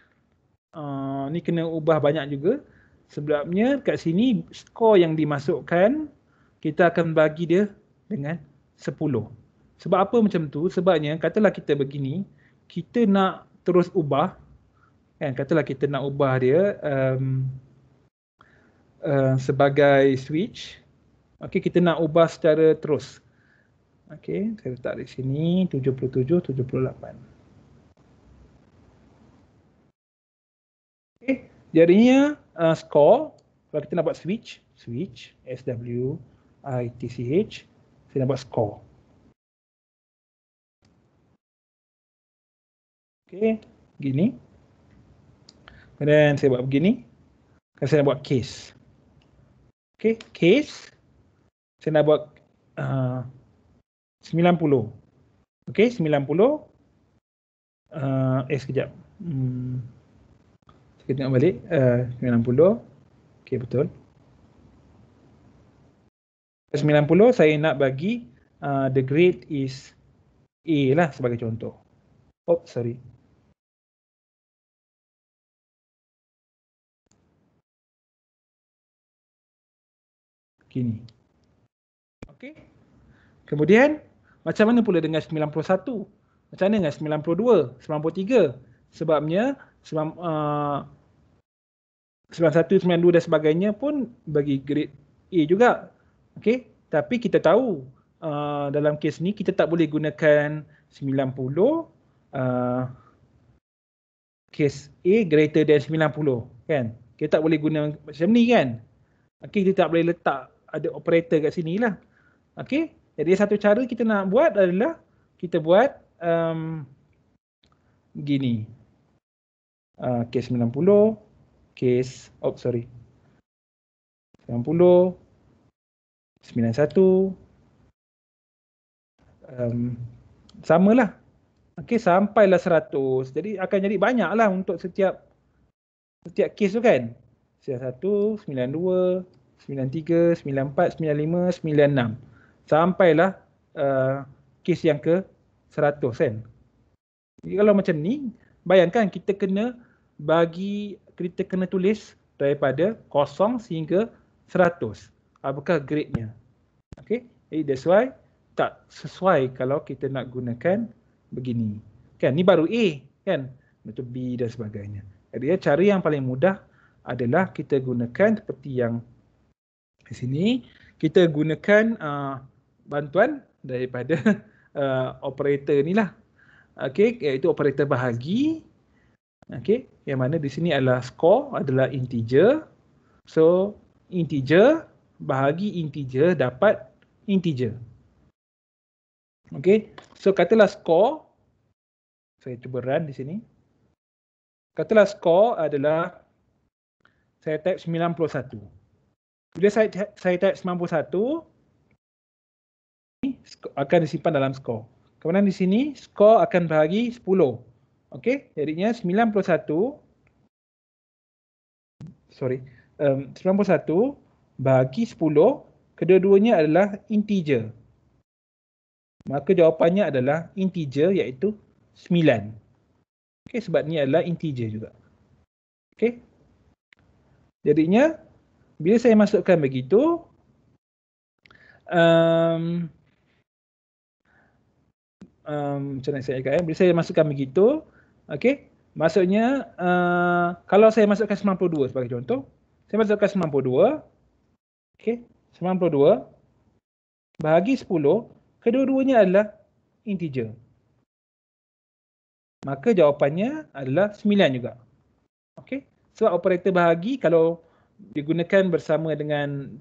uh, ni kena ubah banyak juga. Sebabnya kat sini skor yang dimasukkan, kita akan bagi dia dengan 10. Sebab apa macam tu? Sebabnya katalah kita begini, kita nak terus ubah, kan? katalah kita nak ubah dia um, uh, sebagai switch. Okey, kita nak ubah secara terus. Okey, saya letak di sini 77, 78. Jadinya uh, score kalau kita nak buat switch, switch S W I T C H kita nak buat score. Okey, begini. Kemudian saya buat begini. Kan saya nak buat case. Okey, case saya nak buat uh, 90. Okey, 90. Uh, eh, sekejap. Hmm kita tengok balik uh, 90 okey betul 90 saya nak bagi uh, the grade is A lah sebagai contoh oh sorry gini okey kemudian macam mana pula dengan 91 macam mana dengan 92, 93? Sebabnya uh, 91, 92 dan sebagainya pun bagi grade A juga. Okey, tapi kita tahu uh, dalam kes ni kita tak boleh gunakan 90 uh, kes A greater than 90 kan. Kita tak boleh guna macam ni kan. Okey, kita tak boleh letak ada operator kat sini lah. Okey, jadi satu cara kita nak buat adalah kita buat um, gini. Uh, kes kes, oh sorry. 90 91 um, samalah. Okey sampailah seratus. Jadi akan jadi banyak lah untuk setiap setiap kes tu kan. Sembilan sembilan satu, dua, sembilan 92 sembilan 94 sembilan 96. Sampailah a uh, kes yang ke seratus kan. Jadi kalau macam ni, bayangkan kita kena bagi kita kena tulis daripada kosong sehingga seratus, Apakah grade-nya? Okay, Jadi that's why tak sesuai kalau kita nak gunakan begini. Kan, ni baru A kan? Itu B dan sebagainya. Jadi ya, cara yang paling mudah adalah kita gunakan seperti yang di sini. Kita gunakan uh, bantuan daripada uh, operator ni lah. Okay, iaitu operator bahagi. Okay, yang mana di sini adalah score adalah integer. So, integer bahagi integer dapat integer. Okay, so katalah score saya cuba run di sini. Katalah score adalah saya type 91. Bila saya saya type 91 akan disimpan dalam score. Kemudian di sini score akan bahagi 10. Okey, jadinya 91 sorry, um, 91 bagi 10, kedua-duanya adalah integer. Maka jawapannya adalah integer iaitu 9. Okey, sebab ni adalah integer juga. Okey. Jadinya bila saya masukkan begitu um, um, macam mana saya cakap, eh? bila saya masukkan begitu Okey. Maksudnya uh, kalau saya masukkan 92 sebagai contoh, saya masukkan 92. Okey. 92 bahagi 10, kedua-duanya adalah integer. Maka jawapannya adalah 9 juga. Okey. Sebab operator bahagi kalau digunakan bersama dengan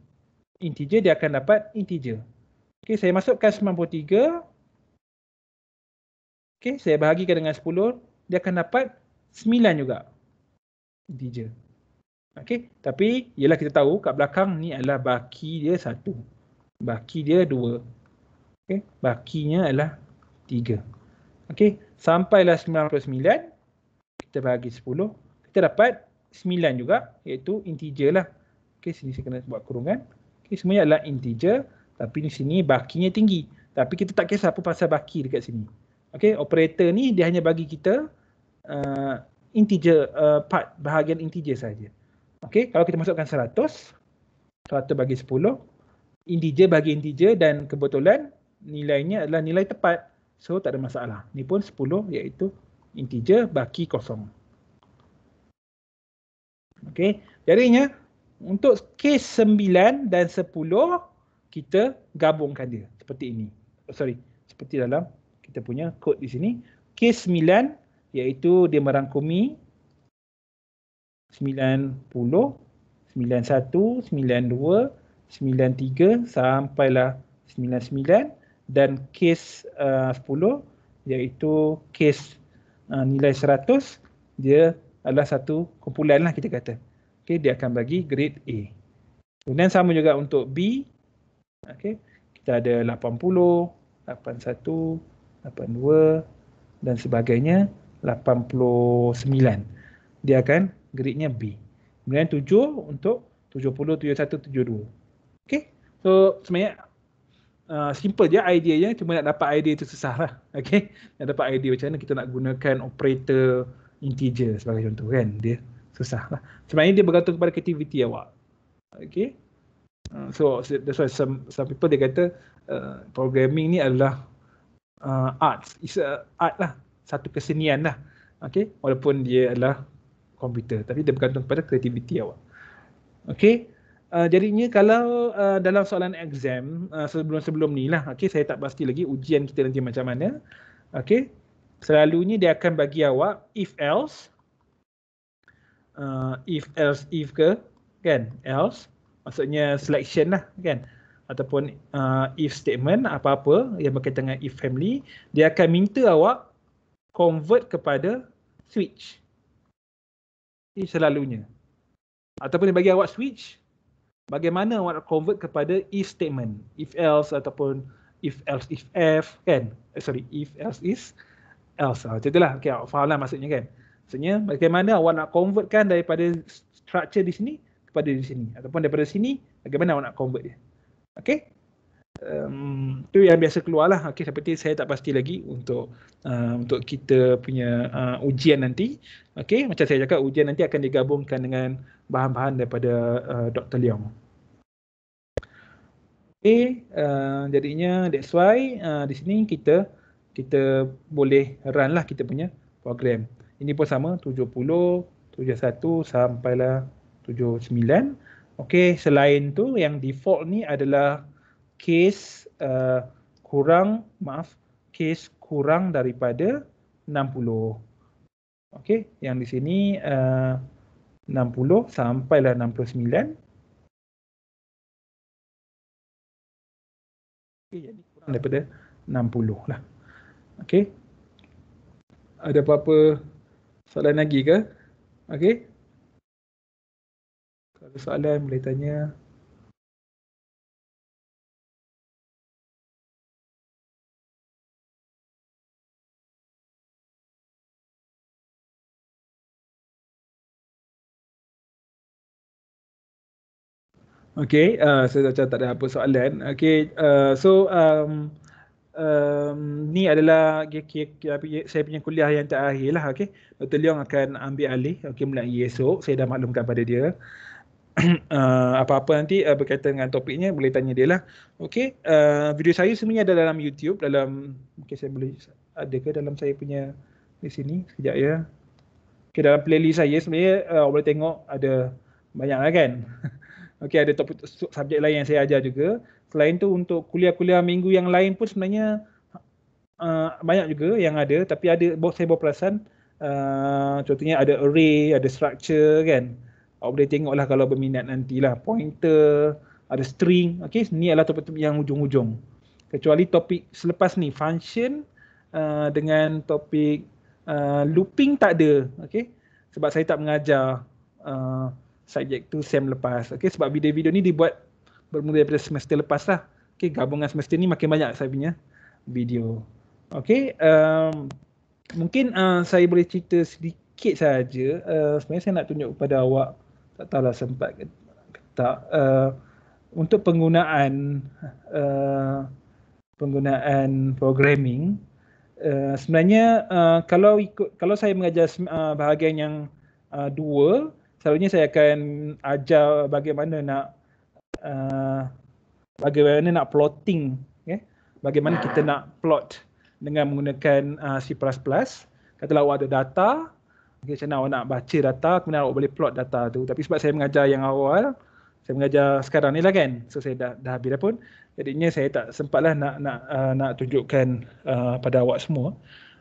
integer dia akan dapat integer. Okey, saya masukkan 93. Okey, saya bahagikan dengan 10, dia akan dapat 9 juga integer. Okey, tapi ialah kita tahu kat belakang ni adalah baki dia 1. Baki dia 2. Okey, bakinya adalah 3. Okey, sampailah 99 kita bagi 10, kita dapat 9 juga iaitu integer lah. Okey, sini saya kena buat kurungan. Okey, semuanya adalah integer tapi di sini bakinya tinggi. Tapi kita tak kisah apa pasal baki dekat sini. Okey, operator ni dia hanya bagi kita uh, integer uh, part bahagian integer saja. Okey, kalau kita masukkan 100, 100 bagi 10, integer bagi integer dan kebetulan nilainya adalah nilai tepat. So tak ada masalah. Ni pun 10 iaitu integer baki kosong. Okey, jadinya untuk case 9 dan 10 kita gabungkan dia seperti ini. Oh, sorry, seperti dalam kita punya kod di sini. Kes iaitu dia merangkumi 90, 91, 92, 93 sampailah 99 dan kes uh, 10 iaitu kes uh, nilai 100 dia adalah satu kumpulan lah kita kata. Okay, dia akan bagi grade A. Kemudian sama juga untuk B. Okay, kita ada 80, 81, 82 dan sebagainya. 89. Dia akan grade-nya B. Kemudian 7 untuk 70, 71, 72. Okay. So sebenarnya uh, simple je idea je. Cuma nak dapat idea tu susah lah. Okay. Nak dapat idea macam mana kita nak gunakan operator integer sebagai contoh kan. Dia susah lah. Sebenarnya dia bergantung kepada kreativiti awak. Okay. Uh, so that's why some, some people dia kata uh, programming ni adalah uh, art. It's a art lah satu kesenian lah. Okay, walaupun dia adalah komputer. Tapi dia bergantung kepada kreativiti awak. Okay, Uh, ah, jadinya kalau uh, dalam soalan exam uh, ah, sebelum-sebelum ni lah, okay, saya tak pasti lagi ujian kita nanti macam mana. Okay, selalunya dia akan bagi awak if else, uh, if else if ke, kan? Else, maksudnya selection lah, kan? Ataupun uh, if statement apa-apa yang berkaitan dengan if family, dia akan minta awak convert kepada switch. Ini selalunya. Ataupun bagi awak switch, bagaimana awak convert kepada if statement. If else ataupun if else if f kan. Eh, sorry, if else is else. Ah, macam itulah. Okay, awak faham lah maksudnya kan. Maksudnya bagaimana awak nak convert kan daripada structure di sini kepada di sini. Ataupun daripada sini, bagaimana awak nak convert dia. Okay itu um, yang biasa keluar lah. Okay, seperti saya tak pasti lagi untuk uh, untuk kita punya uh, ujian nanti. Okay, macam saya cakap ujian nanti akan digabungkan dengan bahan-bahan daripada uh, Dr. Leong. Okay, uh, jadinya that's why uh, di sini kita kita boleh run lah kita punya program. Ini pun sama 70, 71 sampailah 79. Okay, selain tu yang default ni adalah kes uh, kurang maaf kes kurang daripada 60. Okey, yang di sini uh, 60 lah 69. Okey, jadi kurang daripada 60 lah. Okey. Ada apa-apa soalan lagi ke? Okey. Kalau soalan boleh tanya. Okay, uh, saya dah catat ada apa soalan. Okay, uh, so um, um, ni adalah saya punya kuliah yang terakhir lah. Okay, Dr. Leong akan ambil alih okay, mulai esok. Saya dah maklumkan pada dia. Uh, apa-apa nanti uh, berkaitan dengan topiknya boleh tanya dia lah. Okay, uh, video saya semuanya ada dalam YouTube dalam okay, saya boleh ada ke dalam saya punya di sini sekejap ya. Okay, dalam playlist saya sebenarnya uh, boleh tengok ada banyak lah kan. Okey ada topik subjek lain yang saya ajar juga. Selain tu untuk kuliah-kuliah minggu yang lain pun sebenarnya uh, banyak juga yang ada tapi ada saya berperasan uh, contohnya ada array, ada structure kan. Awak boleh tengoklah kalau berminat nantilah. Pointer, ada string. Okey, ni adalah topik-topik yang hujung-hujung. Kecuali topik selepas ni, function uh, dengan topik uh, looping tak ada. Okey, sebab saya tak mengajar uh, subjek tu sem lepas. Okey sebab video-video ni dibuat bermula daripada semester lepas lah. Okey gabungan semester ni makin banyak saya punya video. Okey um, mungkin uh, saya boleh cerita sedikit saja. Uh, sebenarnya saya nak tunjuk kepada awak tak tahu lah sempat ke, ke tak. Uh, untuk penggunaan uh, penggunaan programming Uh, sebenarnya uh, kalau ikut kalau saya mengajar uh, bahagian yang uh, dua selalunya saya akan ajar bagaimana nak uh, bagaimana nak plotting okay? Ya. bagaimana kita nak plot dengan menggunakan uh, C++ katalah awak ada data okay, macam mana awak nak baca data kemudian awak boleh plot data tu tapi sebab saya mengajar yang awal saya mengajar sekarang ni lah kan so saya dah, dah habis dah pun jadinya saya tak sempatlah nak nak uh, nak tunjukkan uh, pada awak semua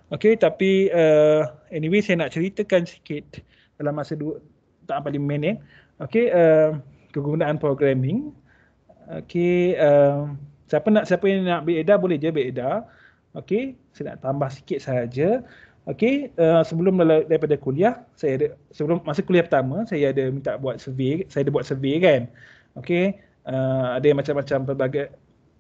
Okay, tapi uh, anyway saya nak ceritakan sikit dalam masa dua, tak paling main eh. Okey, uh, um, kegunaan programming. Okey, uh, um, siapa nak siapa yang nak beda boleh je beda. Okey, saya nak tambah sikit saja. Okey, uh, sebelum daripada kuliah, saya ada sebelum masa kuliah pertama, saya ada minta buat survey, saya ada buat survey kan. Okey, uh, ada macam-macam pelbagai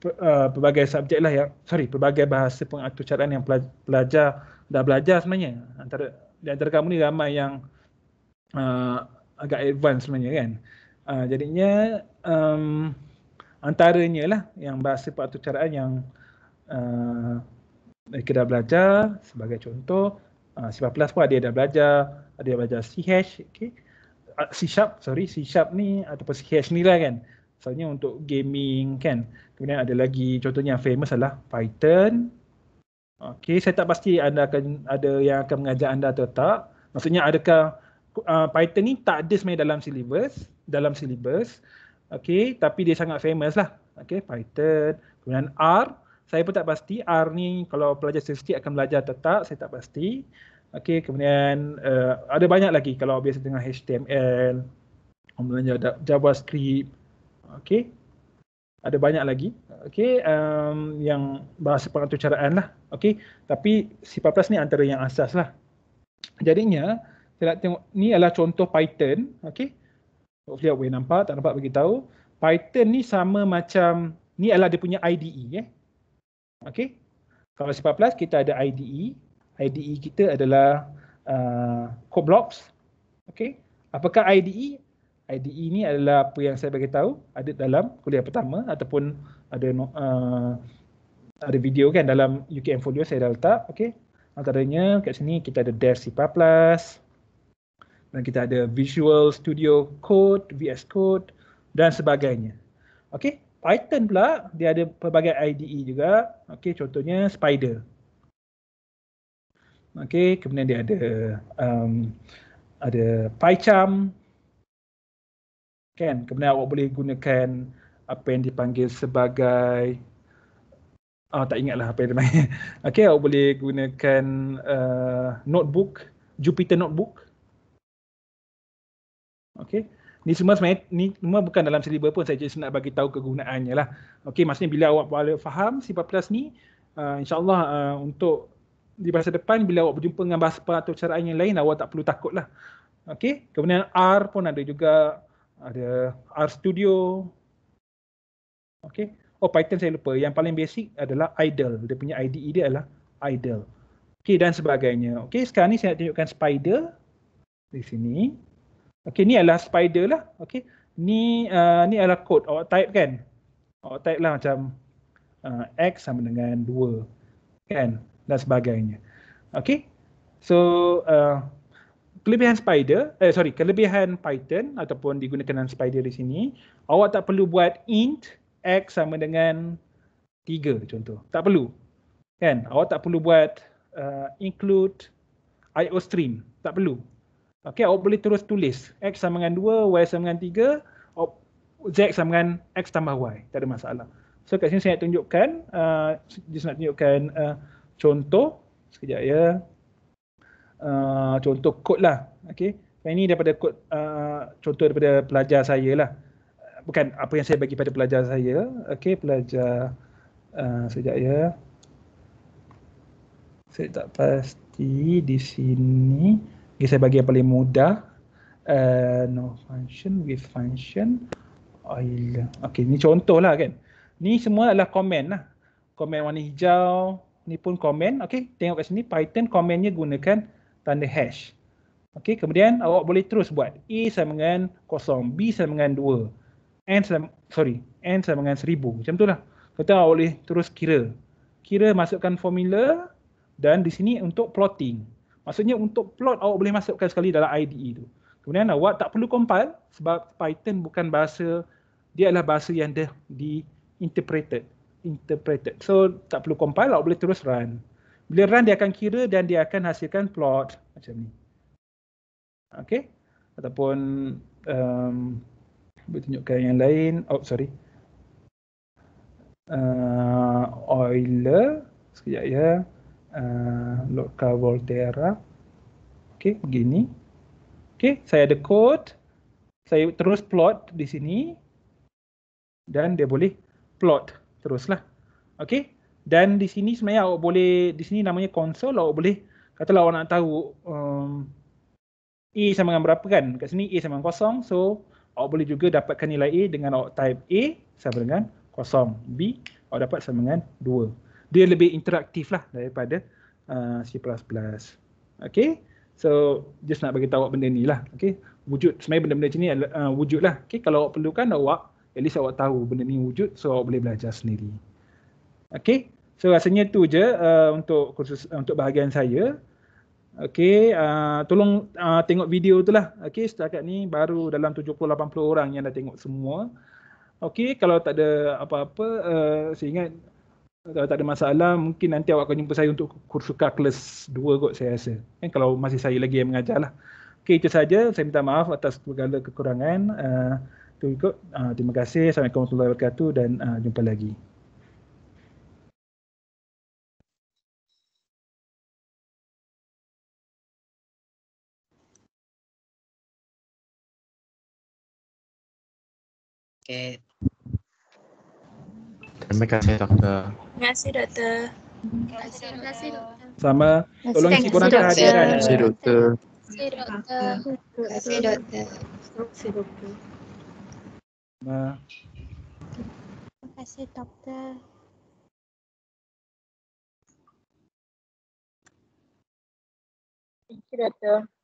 per, uh, pelbagai subjek lah yang sorry, pelbagai bahasa pengatur caraan yang pelajar dah belajar sebenarnya. Antara di antara kamu ni ramai yang uh, agak advance sebenarnya kan. Uh, jadinya um, antaranya lah yang bahasa peraturan yang uh, kita belajar sebagai contoh uh, C++ pun ada yang dah belajar, ada yang belajar C#, okay. C sharp, sorry, C sharp ni ataupun C hash ni lah kan. Soalnya untuk gaming kan. Kemudian ada lagi contohnya yang famous adalah Python. Okay, saya tak pasti anda akan ada yang akan mengajar anda atau tak. Maksudnya adakah uh, Python ni tak ada sebenarnya dalam syllabus, dalam syllabus. Okey, tapi dia sangat famous lah. Okey, Python, kemudian R, saya pun tak pasti R ni kalau pelajar sesti akan belajar atau tak, saya tak pasti. Okey, kemudian uh, ada banyak lagi kalau biasa dengan HTML, belajar JavaScript. Okey. Ada banyak lagi. Okey, um, yang bahasa pengaturcaraan lah. Okey, tapi C++ ni antara yang asas lah. Jadinya, saya nak tengok ni adalah contoh Python. Okey. Hopefully awak boleh nampak, tak nampak bagi tahu. Python ni sama macam ni adalah dia punya IDE eh. Okey. Kalau C++ kita ada IDE. IDE kita adalah uh, Coblobs. Okey. Apakah IDE? IDE ni adalah apa yang saya bagi tahu ada dalam kuliah pertama ataupun ada uh, ada video kan dalam UKM folio saya dah letak. Okey. Antaranya kat sini kita ada dev C++ dan kita ada Visual Studio Code, VS Code dan sebagainya. Okey, Python pula dia ada pelbagai IDE juga. Okey, contohnya Spider. Okey, kemudian dia ada um, ada PyCharm. Kan, kemudian awak boleh gunakan apa yang dipanggil sebagai ah oh, tak ingatlah apa yang dia panggil. Okey, awak boleh gunakan uh, notebook, Jupyter notebook. Okey. Ni semua sebenarnya ni semua bukan dalam silibus pun saya cuma nak bagi tahu kegunaannya lah. Okey, maksudnya bila awak boleh faham C++ ni uh, insyaallah uh, untuk di masa depan bila awak berjumpa dengan bahasa atau cara yang lain awak tak perlu takut lah. Okey, kemudian R pun ada juga ada R Studio. Okey. Oh Python saya lupa. Yang paling basic adalah IDLE. Dia punya IDE dia adalah IDLE. Okey dan sebagainya. Okey, sekarang ni saya nak tunjukkan spider di sini. Okey ni adalah spider lah. Okey. Ni uh, ni adalah kod awak type kan. Awak type lah macam uh, x sama dengan 2 kan dan sebagainya. Okey. So uh, kelebihan spider, eh sorry, kelebihan python ataupun digunakan dalam spider di sini, awak tak perlu buat int x sama dengan 3 contoh. Tak perlu. Kan? Awak tak perlu buat uh, include io stream. Tak perlu. Okay, awak boleh terus tulis X sama dengan 2, Y sama dengan 3 Z sama dengan X tambah Y, tak ada masalah So kat sini saya nak tunjukkan uh, Just nak tunjukkan uh, contoh Sekejap ya uh, Contoh kod lah okay. Ini daripada kod uh, Contoh daripada pelajar saya lah Bukan apa yang saya bagi pada pelajar saya Okay, pelajar uh, Sekejap ya Saya tak pasti di sini okay, saya bagi yang paling mudah uh, no function with function okay ni contoh lah kan ni semua adalah komen lah komen warna hijau ni pun komen okay tengok kat sini python komennya gunakan tanda hash okay kemudian awak boleh terus buat a sama dengan kosong b sama dengan dua n sama sorry n sama dengan seribu macam tu lah kata awak boleh terus kira kira masukkan formula dan di sini untuk plotting Maksudnya untuk plot awak boleh masukkan sekali dalam IDE tu. Kemudian lah, awak tak perlu compile sebab Python bukan bahasa dia adalah bahasa yang dah di interpreted. Interpreted. So tak perlu compile awak boleh terus run. Bila run dia akan kira dan dia akan hasilkan plot macam ni. Okay. Ataupun um, boleh tunjukkan yang lain. Oh sorry. Uh, Euler. Sekejap ya. Yeah uh, local Volterra. Okey, gini. Okey, saya ada code. Saya terus plot di sini. Dan dia boleh plot teruslah. Okey. Dan di sini sebenarnya awak boleh, di sini namanya console, awak boleh, katalah awak nak tahu um, A sama dengan berapa kan? Kat sini A sama dengan kosong. So, awak boleh juga dapatkan nilai A dengan awak type A sama dengan kosong. B, awak dapat sama dengan dia lebih interaktif lah daripada uh, C++. Okay, so just nak bagi tahu benda ni lah. Okay, wujud sebenarnya benda-benda macam ni uh, wujud lah. Okay, kalau awak perlukan awak, at least awak tahu benda ni wujud so awak boleh belajar sendiri. Okay, so rasanya tu je uh, untuk kursus, uh, untuk bahagian saya. Okay, uh, tolong uh, tengok video tu lah. Okay, setakat ni baru dalam 70-80 orang yang dah tengok semua. Okay, kalau tak ada apa-apa, uh, saya ingat kalau tak ada masalah mungkin nanti awak akan jumpa saya untuk kursus kelas 2 kot saya rasa kan kalau masih saya lagi yang mengajar lah okey itu saja saya minta maaf atas segala kekurangan uh, itu ikut uh, terima kasih assalamualaikum warahmatullahi wabarakatuh dan uh, jumpa lagi Okay. Terima kasih, Doktor. Terima kasih doktor. Terima kasih doktor. Sama. Tolong kasih, kasih, kasih, kasih, kasih doktor. Terima kasih doktor. Terima kasih doktor. Terima kasih doktor. Terima kasih doktor.